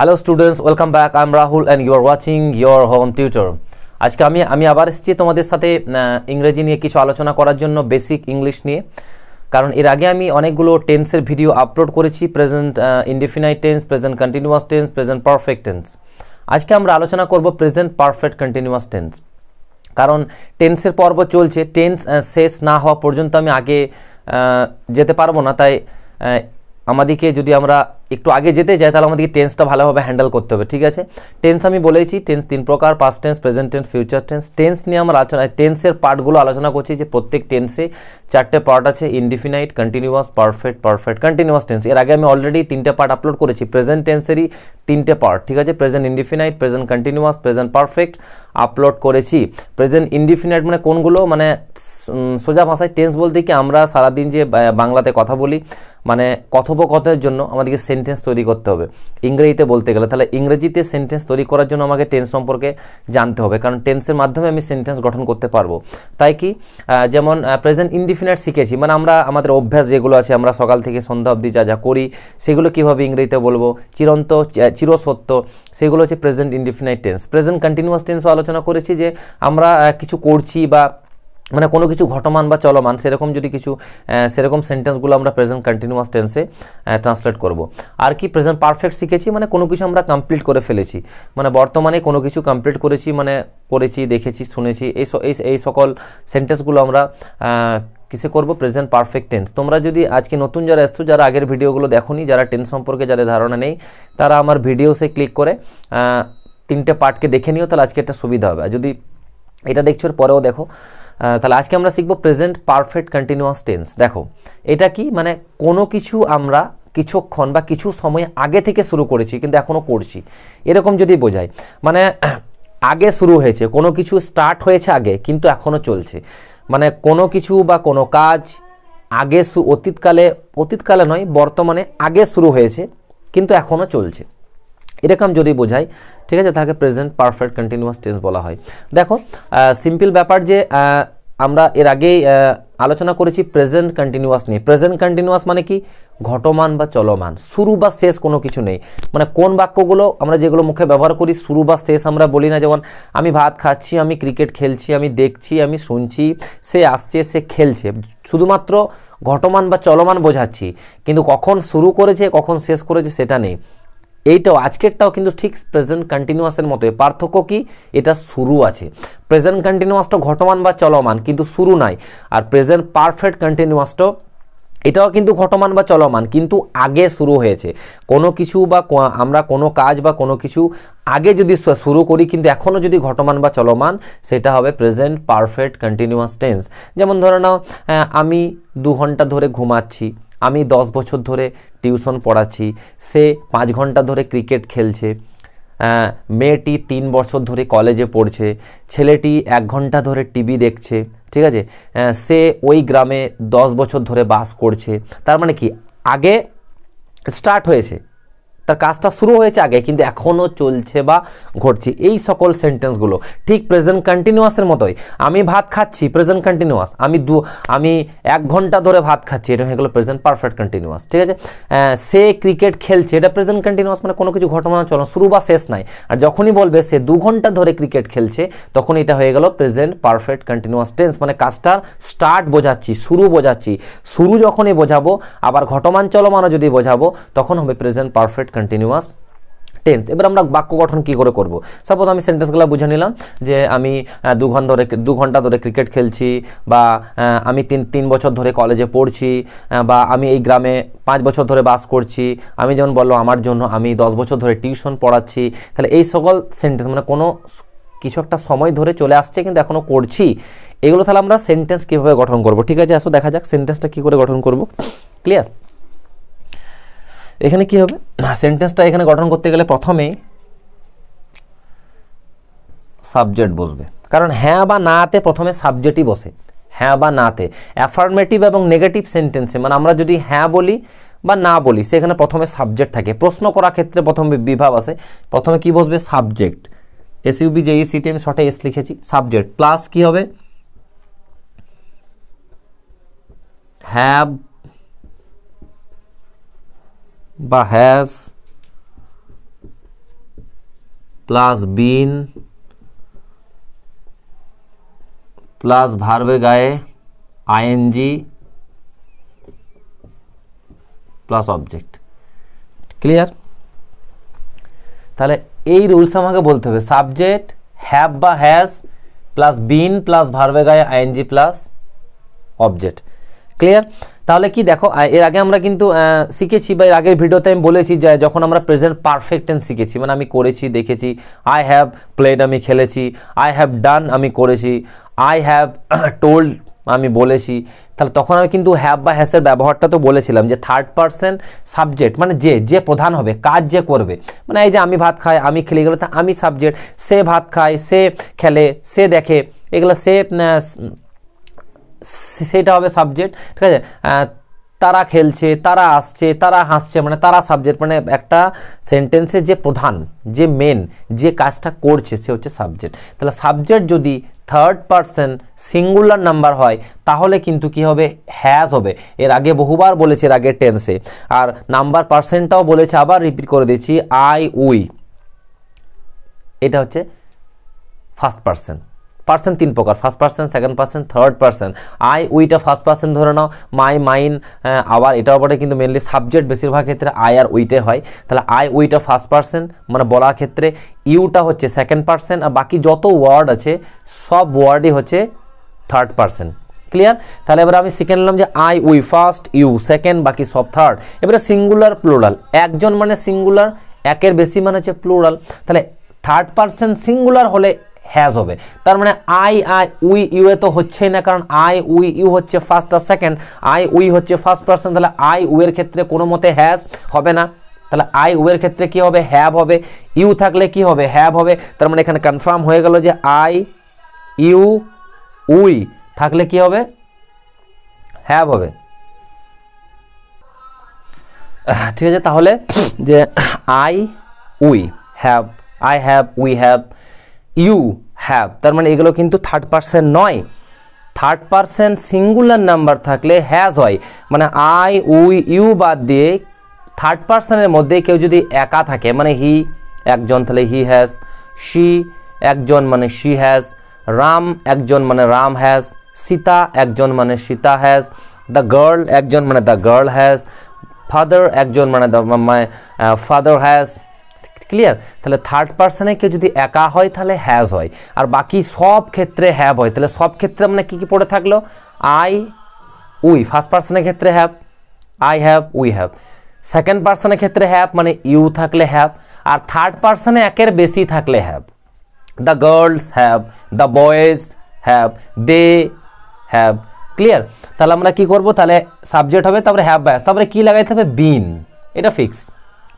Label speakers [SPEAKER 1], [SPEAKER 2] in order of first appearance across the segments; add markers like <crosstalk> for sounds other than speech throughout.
[SPEAKER 1] Hello students welcome back I am Rahul and you are watching your home tutor আজকে আমি আমি আবার এসেছি তোমাদের সাথে ইংরেজি নিয়ে কিছু আলোচনা করার জন্য বেসিক ইংলিশ নিয়ে কারণ এর আগে আমি অনেকগুলো টেন্সের ভিডিও আপলোড করেছি present indefinite tense present continuous tense present perfect tense আজকে আমরা আলোচনা করব প্রেজেন্ট পারফেক্ট কন্টিনিউয়াস টেন্স কারণ টেন্সের পর্ব চলছে টেন্স শেষ না হওয়া পর্যন্ত আমি আগে যেতে পারবো না তাই আমাদেরকে যদি আমরা একটু আগে যেতে চাই তাহলে আমাদেরকে টেন্সটা ভালোভাবে হ্যান্ডেল করতে হবে ঠিক আছে টেন্স আমি বলেছি টেন্স তিন প্রকার past tense present tense future tense tense নিয়ে আমরা আলোচনা টেন্সের পার্টগুলো আলোচনা করছি যে প্রত্যেক টেন্সে চারটে পার্ট আছে indefinite continuous perfect perfect continuous tense এর আগে আমি অলরেডি তিনটে পার্ট আপলোড করেছি প্রেজেন্ট টেন্সেরই তিনটে পার্ট ঠিক আছে present indefinite present continuous present perfect upload করেছি প্রেজেন্ট ইনডিফিনাইট মানে কোনগুলো মানে সোজা ভাষায় টেন্স বলতে কি আমরা সারাদিন যে বাংলাতে কথা বলি মানে কথোপকথনের জন্য আমাদেরকে সেন্টেন্স তৈরি করতে হবে ইংরেজিতে বলতে গেলে তাহলে ইংরেজিতে সেন্টেন্স তৈরি করার জন্য আমাকে টেন্স সম্পর্কে জানতে হবে কারণ টেন্সের মাধ্যমে আমি সেন্টেন্স গঠন করতে পারবো তাই কি যেমন প্রেজেন্ট ইনডিফিনেট শিখেছি মানে আমরা আমাদের অভ্যাস যেগুলো আছে আমরা সকাল থেকে সন্ধ্যা অবধি যা যা করি সেগুলো কীভাবে ইংরেজিতে বলবো চিরন্ত চিরসত্য সেগুলো হচ্ছে present indefinite tense present continuous টেন্সও আলোচনা করেছি যে আমরা কিছু করছি বা মানে কোনো কিছু ঘটমান বা চলমান সেরকম যদি কিছু সেরকম সেন্টেন্সগুলো আমরা প্রেজেন্ট কন্টিনিউয়াস টেন্সে ট্রান্সলেট করব আর কি প্রেজেন্ট পারফেক্ট শিখেছি মানে কোনো কিছু আমরা কমপ্লিট করে ফেলেছি মানে বর্তমানে কোনো কিছু কমপ্লিট করেছি মানে করেছি দেখেছি শুনেছি এই এই সকল সেন্টেন্সগুলো আমরা কিসে করব প্রেজেন্ট পারফেক্ট টেন্স তোমরা যদি আজকে নতুন যারা এসছো যারা আগের ভিডিওগুলো দেখোনি যারা টেন্স সম্পর্কে যাদের ধারণা নেই তারা আমার ভিডিওসে ক্লিক করে তিনটে পার্টকে দেখে নিও তাহলে আজকে একটা সুবিধা হবে আর যদি এটা দেখছো পরেও দেখো তাহলে আজকে আমরা শিখব প্রেজেন্ট পারফেক্ট কন্টিনিউয়াস টেন্স দেখো এটা কি মানে কোনো কিছু আমরা কিছুক্ষণ বা কিছু সময় আগে থেকে শুরু করেছি কিন্তু এখনও করছি এরকম যদি বোঝায় মানে <clears throat> আগে শুরু হয়েছে কোনো কিছু স্টার্ট হয়েছে আগে কিন্তু এখনও চলছে মানে কোনো কিছু বা কোনো কাজ আগে অতীতকালে অতীতকালে নয় বর্তমানে আগে শুরু হয়েছে কিন্তু এখনও চলছে এরকম যদি বোঝাই ঠিক আছে তাকে প্রেজেন্ট পারফেক্ট কন্টিনিউয়াস টেন্স বলা হয় দেখো সিম্পল ব্যাপার যে আমরা এর আগেই আলোচনা করেছি প্রেজেন্ট কন্টিনিউয়াস নিয়ে প্রেজেন্ট কন্টিনিউয়াস মানে কি ঘটমান বা চলমান শুরু বা শেষ কোনো কিছু নেই মানে কোন বাক্যগুলো আমরা যেগুলো মুখে ব্যবহার করি শুরু বা শেষ আমরা বলি না যেমন আমি ভাত খাচ্ছি আমি ক্রিকেট খেলছি আমি দেখছি আমি শুনছি সে আসছে সে খেলছে শুধুমাত্র ঘটমান বা চলমান বোঝাচ্ছি কিন্তু কখন শুরু করেছে কখন শেষ করেছে সেটা নেই এইটাও আজকেরটাও কিন্তু ঠিক প্রেজেন্ট কন্টিনিউয়াসের মতো পার্থক্য কি এটা শুরু আছে প্রেজেন্ট কন্টিনিউয়াসটা ঘটমান বা চলমান কিন্তু শুরু নাই আর প্রেজেন্ট পারফেক্ট কন্টিনিউয়াসটা এটাও কিন্তু ঘটমান বা চলমান কিন্তু আগে শুরু হয়েছে কোনো কিছু বা আমরা কোনো কাজ বা কোনো কিছু আগে যদি শুরু করি কিন্তু এখনও যদি ঘটমান বা চলমান সেটা হবে প্রেজেন্ট পারফেক্ট কন্টিনিউয়াস টেন্স যেমন ধরে নাও আমি দু ঘন্টা ধরে ঘুমাচ্ছি আমি দশ বছর ধরে টিউশন পড়াচ্ছি সে পাঁচ ঘন্টা ধরে ক্রিকেট খেলছে মেয়েটি তিন বছর ধরে কলেজে পড়ছে ছেলেটি এক ঘন্টা ধরে টিভি দেখছে ঠিক আছে সে ওই গ্রামে দশ বছর ধরে বাস করছে তার মানে কি আগে স্টার্ট হয়েছে তার কাজটা শুরু হয়েছে আগে কিন্তু এখনও চলছে বা ঘটছে এই সকল সেন্টেন্সগুলো ঠিক প্রেজেন্ট কন্টিনিউয়াসের মতোই আমি ভাত খাচ্ছি প্রেজেন্ট কন্টিনিউয়াস আমি দু আমি এক ঘন্টা ধরে ভাত খাচ্ছি এটা হয়ে গেলো প্রেজেন্ট পারফেক্ট কন্টিনিউয়াস ঠিক আছে সে ক্রিকেট খেলছে এটা প্রেজেন্ট কন্টিনিউয়াস মানে কোনো কিছু ঘটনা চলো শুরু বা শেষ নাই আর যখনই বলবে সে দু ঘন্টা ধরে ক্রিকেট খেলছে তখন এটা হয়ে গেল প্রেজেন্ট পারফেক্ট কন্টিনিউয়াস টেন্স মানে কাজটার স্টার্ট বোঝাচ্ছি শুরু বোঝাচ্ছি শুরু যখনই বোঝাবো আবার ঘটমান চলমানও যদি বোঝাবো তখন হবে প্রেজেন্ট পারফেক্ট কন্টিনিউয়াস টেন্স এবার আমরা বাক্য গঠন কি করে করব সাপোজ আমি সেন্টেন্সগুলো বুঝে নিলাম যে আমি দু ঘন্টা ধরে দু ঘন্টা ধরে ক্রিকেট খেলছি বা আমি তিন তিন বছর ধরে কলেজে পড়ছি বা আমি এই গ্রামে পাঁচ বছর ধরে বাস করছি আমি যেমন বললো আমার জন্য আমি দশ বছর ধরে টিউশন পড়াচ্ছি তাহলে এই সকল সেন্টেন্স মানে কোনো কিছু একটা সময় ধরে চলে আসছে কিন্তু এখনও করছি এগুলো তাহলে আমরা সেন্টেন্স কীভাবে গঠন করব ঠিক আছে আসো দেখা যাক সেন্টেন্সটা কী করে গঠন করব ক্লিয়ার এখানে কি হবে সেন্টেন্সটা এখানে গঠন করতে গেলে প্রথমেই সাবজেক্ট বসবে কারণ হ্যাঁ বা নাতে প্রথমে সাবজেক্টই বসে হ্যাঁ বা নাতে অ্যাফার্মেটিভ এবং নেগেটিভ সেন্টেন্সে মানে আমরা যদি হ্যাঁ বলি বা না বলি সেখানে প্রথমে সাবজেক্ট থাকে প্রশ্ন করার ক্ষেত্রে প্রথমে বিভাব আছে প্রথমে কি বসবে সাবজেক্ট এস ইউবি যে সিটি আমি শর্টে এস লিখেছি সাবজেক্ট প্লাস কি হবে হ্যাভ বা হ্যাজ প্লাস বিন প্লাস ভার্বে গায়ে আইএনজি প্লাস অবজেক্ট ক্লিয়ার তাহলে এই রুলস আমাকে বলতে হবে সাবজেক্ট হ্যাভ বা হ্যাজ প্লাস বিন প্লাস ভার্বে গায়ে আইএনজি প্লাস অবজেক্ট ক্লিয়ার তাহলে কি দেখো এর আগে আমরা কিন্তু শিখেছি বা এর আগের ভিডিওতে আমি বলেছি যে যখন আমরা প্রেজেন্ট পারফেক্ট শিখেছি মানে আমি করেছি দেখেছি আই হ্যাভ প্লেড আমি খেলেছি আই হ্যাভ ডান আমি করেছি আই হ্যাভ টোল্ড আমি বলেছি তাহলে তখন আমি কিন্তু হ্যাভ বা হ্যাসের ব্যবহারটা তো বলেছিলাম যে থার্ড পার্সন সাবজেক্ট মানে যে যে প্রধান হবে কাজ যে করবে মানে এই যে আমি ভাত খাই আমি খেলে তা আমি সাবজেক্ট সে ভাত খায় সে খেলে সে দেখে এগুলো সে সেটা হবে সাবজেক্ট ঠিক আছে তারা খেলছে তারা আসছে তারা হাসছে মানে তারা সাবজেক্ট মানে একটা সেন্টেন্সে যে প্রধান যে মেন যে কাজটা করছে সে হচ্ছে সাবজেক্ট তাহলে সাবজেক্ট যদি থার্ড পার্সন সিঙ্গুলার নাম্বার হয় তাহলে কিন্তু কি হবে হ্যাজ হবে এর আগে বহুবার বলেছে এর আগে টেন্সে আর নাম্বার পার্সেন্টটাও বলেছে আবার রিপিট করে দিচ্ছি আই উই এটা হচ্ছে ফার্স্ট পার্সন পার্সেন্ট তিন প্রকার first percent second percent third percent I উইটা ফার্স্ট পার্সেন্ট ধরে নাও মাই মাইন আবার এটাও পরে কিন্তু মেনলি সাবজেক্ট বেশিরভাগ ক্ষেত্রে আই আর উইটে হয় তাহলে আই উইটা ফার্স্ট পার্সেন্ট মানে বলার ক্ষেত্রে ইউটা হচ্ছে সেকেন্ড পার্সেন্ট আর বাকি যত ওয়ার্ড আছে সব ওয়ার্ডই হচ্ছে থার্ড পার্সেন্ট ক্লিয়ার তাহলে এবার আমি শিখে নিলাম যে I we first you second বাকি সব থার্ড এবারে সিঙ্গুলার প্লোরাল একজন মানে সিঙ্গুলার একের বেশি মানে হচ্ছে প্লোরাল তাহলে থার্ড পার্সেন্ট সিঙ্গুলার হলে হ্যাজ হবে তার মানে আই আই উই ইউ এ তো হচ্ছেই না কারণ আই উই ইউ হচ্ছে ফার্স্ট আর সেকেন্ড আই উই হচ্ছে ফার্স্ট পার্সন তাহলে আই উয়ের ক্ষেত্রে কোনো মতে হ্যাজ হবে না তাহলে আই উয়ের ক্ষেত্রে কি হবে হ্যাভ হবে ইউ থাকলে কি হবে হ্যাভ হবে তার মানে এখানে কনফার্ম হয়ে গেল যে আই ইউ উই থাকলে কি হবে হ্যাভ হবে ঠিক আছে তাহলে যে I we have I have we have you have তার মানে এগুলো কিন্তু থার্ড পার্সেন্ট নয় থার্ড পার্সেন সিঙ্গুলার নাম্বার থাকলে হ্যাজ হয় মানে আই উই ইউ বাদ দিয়ে থার্ড পার্সনের মধ্যে কেউ যদি একা থাকে মানে হি একজন তাহলে হি হ্যাজ শি একজন মানে শি হ্যাজ রাম একজন মানে রাম হ্যাজ সীতা একজন মানে সীতা হ্যাজ দ্য গার্ল একজন মানে দ্য গার্ল হ্যাজ ফাদার একজন মানে ফাদার মানে, হ্যাজ ক্লিয়ার তাহলে থার্ড পার্সনে কেউ যদি একা হয় তাহলে হ্যাজ হয় আর বাকি সব ক্ষেত্রে হ্যাভ হয় তাহলে সব ক্ষেত্রে আমরা মানে কী কী পড়ে থাকলো আই উই ফার্স্ট পার্সনের ক্ষেত্রে have I have we have second পার্সনের ক্ষেত্রে হ্যাভ মানে ইউ থাকলে হ্যাভ আর থার্ড পার্সনে একের বেশি থাকলে have the girls have the boys have they have clear তাহলে আমরা কি করব তাহলে সাবজেক্ট হবে তারপরে হ্যাভ ব্যাস তারপরে কী লাগাইতে হবে বিন এটা ফিক্স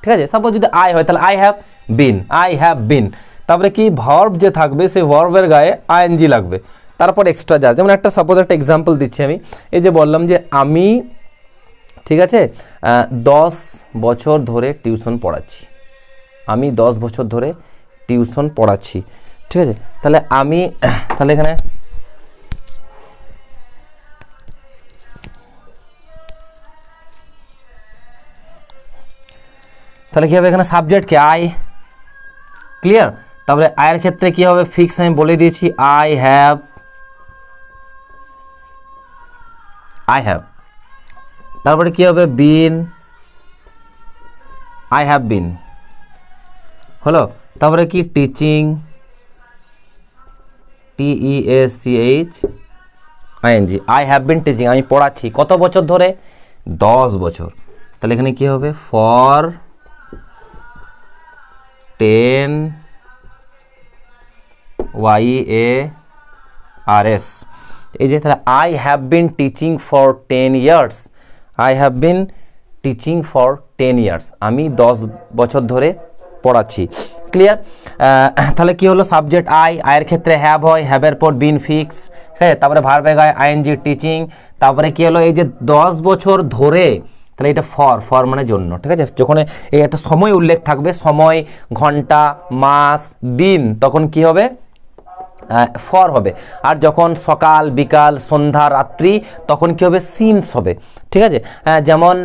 [SPEAKER 1] ঠিক আছে সাপোজ যদি আই হয় তাহলে I have been I have been তারপরে কি ভার্ব যে থাকবে সেই ভার্বের গায়ে আইএনজি লাগবে তারপর এক্সট্রা যা যেমন একটা সাপোজ একটা এক্সাম্পল দিচ্ছি আমি এই যে বললাম যে আমি ঠিক আছে দশ বছর ধরে টিউশন পড়াচ্ছি আমি দশ বছর ধরে টিউশন পড়াচ্ছি ঠিক আছে তাহলে আমি তাহলে এখানে তাহলে কী হবে এখানে সাবজেক্ট কি আই ক্লিয়ার তারপরে আয়ের ক্ষেত্রে কী হবে ফিক্স আমি বলে দিয়েছি আই হ্যাভ আই হ্যাভ তারপরে কী হবে বিন আই হ্যাভ বিন হলো তারপরে কি teaching T E S C H I N G I have been teaching আমি পড়াচ্ছি কত বছর ধরে দশ বছর তাহলে এখানে কী হবে for ten Y A R S এই যে তাহলে I have been teaching for ten years I have been teaching for ten years আমি দশ বছর ধরে পড়াচ্ছি ক্লিয়ার তাহলে কি হলো সাবজেক্ট আই আয়ের ক্ষেত্রে হ্যাব হয় হ্যাবের পর বিন ফিক্স হ্যাঁ তারপরে ভার্বেগ আই আইএনজি টিচিং তারপরে কি হলো এই যে দশ বছর ধরে তাহলে এটা ফর ফর মানে জন্য ঠিক আছে যখন এই একটা সময় উল্লেখ থাকবে সময় ঘন্টা মাস দিন তখন কি হবে ফর হবে আর যখন সকাল বিকাল সন্ধ্যা রাত্রি তখন কি হবে সিনস হবে ঠিক আছে যেমন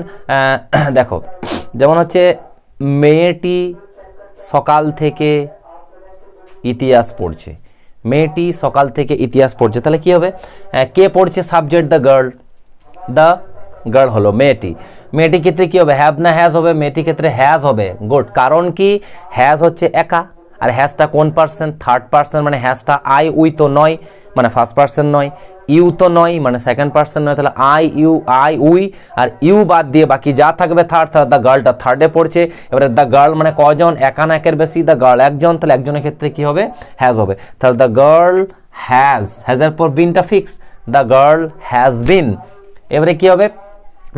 [SPEAKER 1] <clears throat> দেখো যেমন হচ্ছে মেয়েটি সকাল থেকে ইতিহাস পড়ছে মেয়েটি সকাল থেকে ইতিহাস পড়ছে তাহলে কি হবে কে পড়ছে subject the girl the girl হলো মেয়েটি মেয়েটির ক্ষেত্রে কী হবে হ্যাভ না হ্যাজ হবে মেয়েটির ক্ষেত্রে হ্যাজ হবে গুড কারণ কি হ্যাজ হচ্ছে একা আর হ্যাজটা কোন পার্সন থার্ড পার্সন মানে হ্যাজটা আই উই তো নয় মানে ফার্স্ট পার্সন নয় ইউ তো নয় মানে সেকেন্ড পার্সন নয় তাহলে আই ইউ আই উই আর ইউ বাদ দিয়ে বাকি যা থাকবে থার্ড তাহলে দ্য গার্লটা থার্ডে পড়ছে এবারে দ্য গার্ল মানে কজন একা না একের বেশি দ্য গার্ল একজন তাহলে একজনের ক্ষেত্রে কি হবে হ্যাজ হবে তাহলে দ্য গার্ল হ্যাজ হ্যাজের পর বিনটা fix the girl has been এবারে কি হবে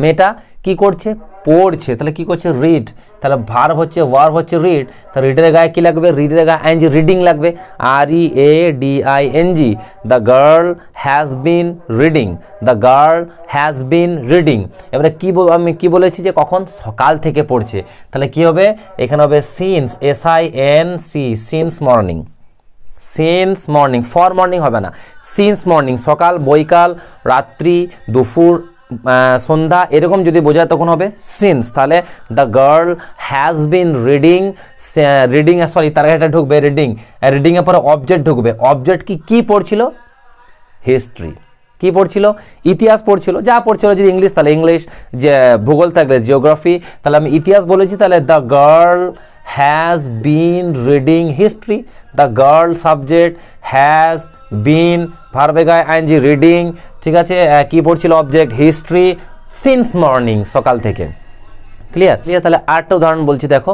[SPEAKER 1] মেয়েটা কি করছে পড়ছে তাহলে কি করছে রিড তাহলে ভার হচ্ছে ওয়ার হচ্ছে রিড তা রিডের গায়ে কী লাগবে রিডের গায়ে এনজি রিডিং লাগবে R E A D I N G the girl has been reading the girl has been reading এবারে কী আমি কী বলেছি যে কখন সকাল থেকে পড়ছে তাহলে কি হবে এখানে হবে since S I N C since morning since morning for morning হবে না সিন্স মর্নিং সকাল বৈকাল রাত্রি দুপুর সন্ধ্যা এরকম যদি বোঝায় তখন হবে সিন্স তাহলে the girl has been reading reading sorry তার এটা ঢুকবে রিডিং রিডিংয়ের পরে অবজেক্ট ঢুকবে অবজেক্ট কি কী পড়ছিল হিস্ট্রি কী পড়ছিল ইতিহাস পড়ছিল যা পড়ছিল যদি ইংলিশ তাহলে ইংলিশ যে ভূগোল থাকলে জিওগ্রাফি তাহলে আমি ইতিহাস বলেছি তাহলে the girl has been reading history the girl subject has been ভার্বেগায় আইনজি রিডিং ঠিক আছে কি পড়ছিল অবজেক্ট হিস্ট্রি সিন্স মর্নিং সকাল থেকে ক্লিয়ার ক্লিয়ার তাহলে আরেকটা উদাহরণ বলছি দেখো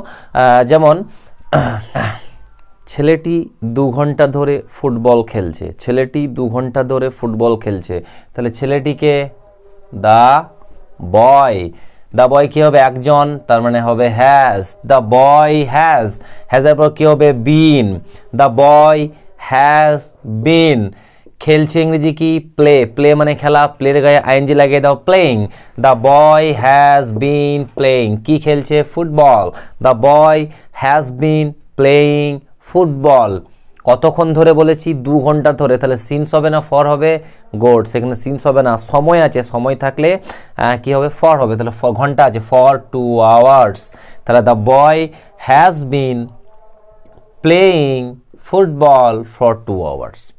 [SPEAKER 1] যেমন ছেলেটি দু ঘন্টা ধরে ফুটবল খেলছে ছেলেটি দু ঘন্টা ধরে ফুটবল খেলছে তাহলে ছেলেটিকে দা বয় দ্য বয় কী হবে একজন তার মানে হবে হ্যাজ দ্য বয় হ্যাজ হ্যাজের পর কী হবে বিন দ্য বয় হ্যাজ বিন খেলছে ইংরেজি কি প্লে প্লে মানে খেলা প্লের গায়ে আইএনজি লাগিয়ে দাও playing the boy has been playing কি খেলছে football the boy has been playing football কতক্ষণ ধরে বলেছি দু ঘন্টা ধরে তাহলে সিন্স হবে না ফর হবে গোড সেখানে সিন্স হবে না সময় আছে সময় থাকলে কি হবে ফর হবে তাহলে ঘন্টা আছে ফর টু আওয়ার্স তাহলে the boy has been playing football for 2 hours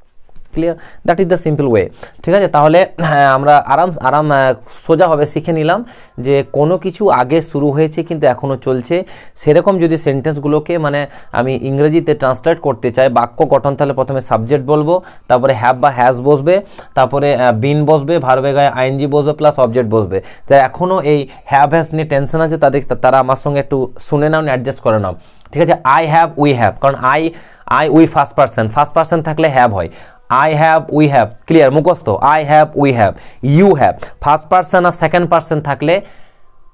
[SPEAKER 1] clear that is the simple way ঠিক আছে তাহলে হ্যাঁ, আমরা আরাম আরাম সোজাভাবে শিখে নিলাম যে কোনো কিছু আগে শুরু হয়েছে কিন্তু এখনও চলছে সেরকম যদি সেন্টেন্সগুলোকে মানে আমি ইংরেজিতে ট্রান্সলেট করতে চাই বাক্য গঠন তাহলে প্রথমে সাবজেক্ট বলবো তারপরে হ্যাপ বা হ্যাজ বসবে তারপরে বিন বসবে ভারবে গায়ে আইনজি বসবে প্লাস অবজেক্ট বসবে যা এখনও এই হ্যাভ হ্যাজ নিয়ে টেনশন আছে তাদের তারা আমার সঙ্গে একটু শুনে নাও অ্যাডজাস্ট করে নাও ঠিক আছে আই হ্যাভ উই হ্যাভ কারণ I I we first person first person থাকলে হ্যাভ হয় I have we have clear মুখস্থ I have we have you have first person আর সেকেন্ড পার্সন থাকলে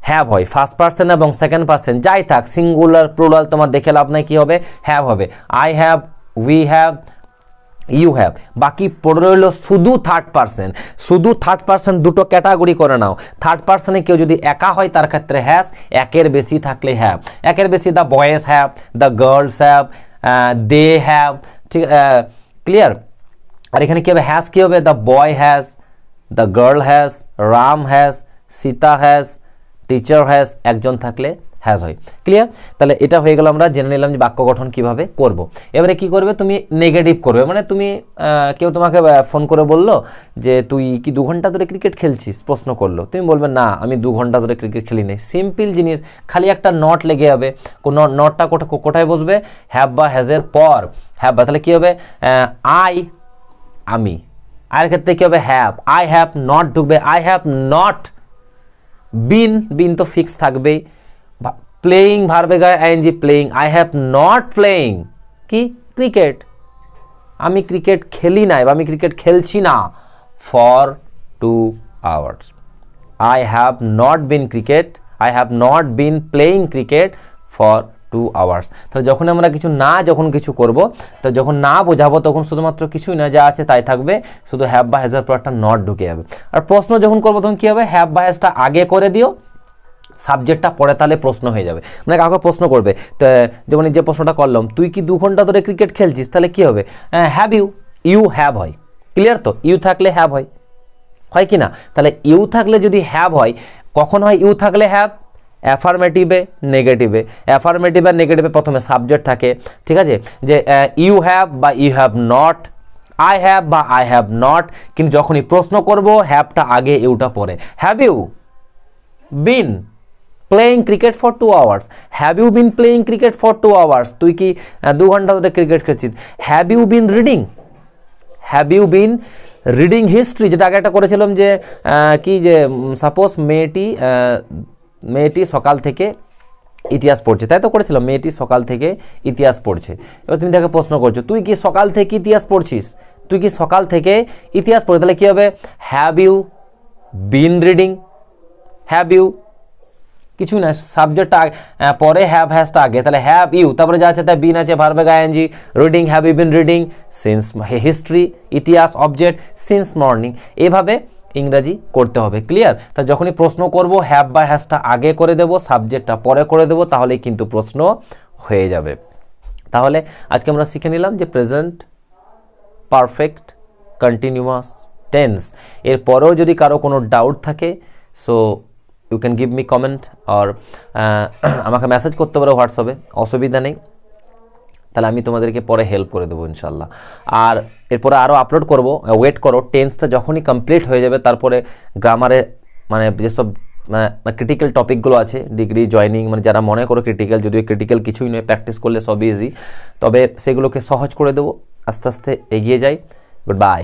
[SPEAKER 1] হ্যাভ হয় ফার্স্ট পার্সন এবং সেকেন্ড পার্সন যাই থাক সিঙ্গুলার প্রুলাল তোমার দেখে লাভ নাই কী হবে হ্যাভ হবে I have we have you have বাকি পড়ে রইল শুধু থার্ড পার্সন শুধু থার্ড পার্সন দুটো ক্যাটাগরি করে নাও থার্ড পার্সনে কেউ যদি একা হয় তার ক্ষেত্রে হ্যাস একের বেশি থাকলে হ্যাভ একের বেশি the boys have the girls have they have ঠিক ক্লিয়ার আর এখানে কী হবে হ্যাজ কী হবে the boy has the girl has Ram has Sita has teacher has একজন থাকলে হ্যাজ হয় ক্লিয়ার তাহলে এটা হয়ে গেল আমরা জেনে নিলাম যে বাক্য গঠন কিভাবে করব। এবারে কি করবে তুমি নেগেটিভ করবে মানে তুমি কেউ তোমাকে ফোন করে বলল যে তুই কি দু ঘন্টা ধরে ক্রিকেট খেলছিস প্রশ্ন করলো তুমি বলবে না আমি দু ঘন্টা ধরে ক্রিকেট খেলি নাই সিম্পল জিনিস খালি একটা নট লেগে যাবে কোন নটটা কোথায় বসবে হ্যাব বা হ্যাজের পর হ্যাব বা তাহলে কী হবে আই আমি আর ক্ষেত্রে কী হবে হ্যাভ আই হ্যাভ নট ঢুকবে I have not been been তো ফিক্স থাকবেই প্লেয়িং ভার্বে গায় G playing I have not playing কি ক্রিকেট আমি ক্রিকেট খেলি নাই বা আমি ক্রিকেট খেলছি না for two hours I have not been cricket I have not been playing cricket for two hours তাহলে যখন আমরা কিছু না যখন কিছু করব তো যখন না বোঝাবো তখন শুধুমাত্র কিছুই না যা আছে তাই থাকবে শুধু হ্যাভ বা হ্যাজের পরটা নট ঢুকে যাবে আর প্রশ্ন যখন করবো তখন কী হবে হ্যাভ বা হ্যাজটা আগে করে দিও সাবজেক্টটা পরে তাহলে প্রশ্ন হয়ে যাবে মানে কাউকে প্রশ্ন করবে যেমন যে প্রশ্নটা করলাম তুই কি দু ঘন্টা ধরে ক্রিকেট খেলছিস তাহলে কী হবে হ্যাভ ইউ ইউ হ্যাভ হয় ক্লিয়ার তো ইউ থাকলে হ্যাভ হয় হয় কি না তাহলে ইউ থাকলে যদি হ্যাভ হয় কখন হয় ইউ থাকলে হ্যাভ অ্যাফার্মেটিভে নেগেটিভে অ্যাফার্মেটিভ আর নেগেটিভে প্রথমে সাবজেক্ট থাকে ঠিক আছে যে ইউ হ্যাভ বা you have not I have বা আই হ্যাভ নট কিন্তু যখনই প্রশ্ন করব হ্যাভটা আগে ইউটা পরে have you been playing cricket for two hours have you been playing cricket for two hours তুই কি দু ঘন্টা ধরে ক্রিকেট খেলছিস have you been reading have you been reading history যেটা আগে একটা করেছিলাম যে কি যে সাপোজ মেয়েটি মেয়েটি সকাল থেকে ইতিহাস পড়ছে তাই তো করেছিল মেয়েটি সকাল থেকে ইতিহাস পড়ছে এবার তুমি তাকে প্রশ্ন করছো তুই কি সকাল থেকে ইতিহাস পড়ছিস তুই কি সকাল থেকে ইতিহাস পড়ে তাহলে কী হবে have you been reading have you কিছু না সাবজেক্ট পরে হ্যাভ হ্যাজটা আগে তাহলে হ্যাভ ইউ তারপরে যা আছে তাই বিন আছে ভার্বে গায়নজি reading have you been reading since history ইতিহাস অবজেক্ট সিন্স মর্নিং এভাবে ইংরাজি করতে হবে ক্লিয়ার তা যখনই প্রশ্ন করব হ্যাভ বা হ্যাজটা আগে করে দেব সাবজেক্টটা পরে করে দেব তাহলেই কিন্তু প্রশ্ন হয়ে যাবে তাহলে আজকে আমরা শিখে নিলাম যে প্রেজেন্ট পারফেক্ট কন্টিনিউয়াস টেন্স এরপরেও যদি কারো কোনো ডাউট থাকে so you can give me comment আর আমাকে মেসেজ করতে পারো হোয়াটসঅ্যাপে অসুবিধা নেই তাহলে আমি তোমাদেরকে পরে হেল্প করে দেবো ইনশাল্লাহ আর এরপরে আরও আপলোড করব ওয়েট করো টেন্সটা যখনই কমপ্লিট হয়ে যাবে তারপরে গ্রামারে মানে যেসব মানে ক্রিটিক্যাল মানে টপিকগুলো আছে ডিগ্রি জয়নিং মানে যারা মনে করো ক্রিটিক্যাল যদিও ক্রিটিক্যাল কিছুই নয় প্র্যাকটিস করলে সবই ইজি তবে সেগুলোকে সহজ করে দেবো আস্তে আস্তে এগিয়ে যাই গুড বাই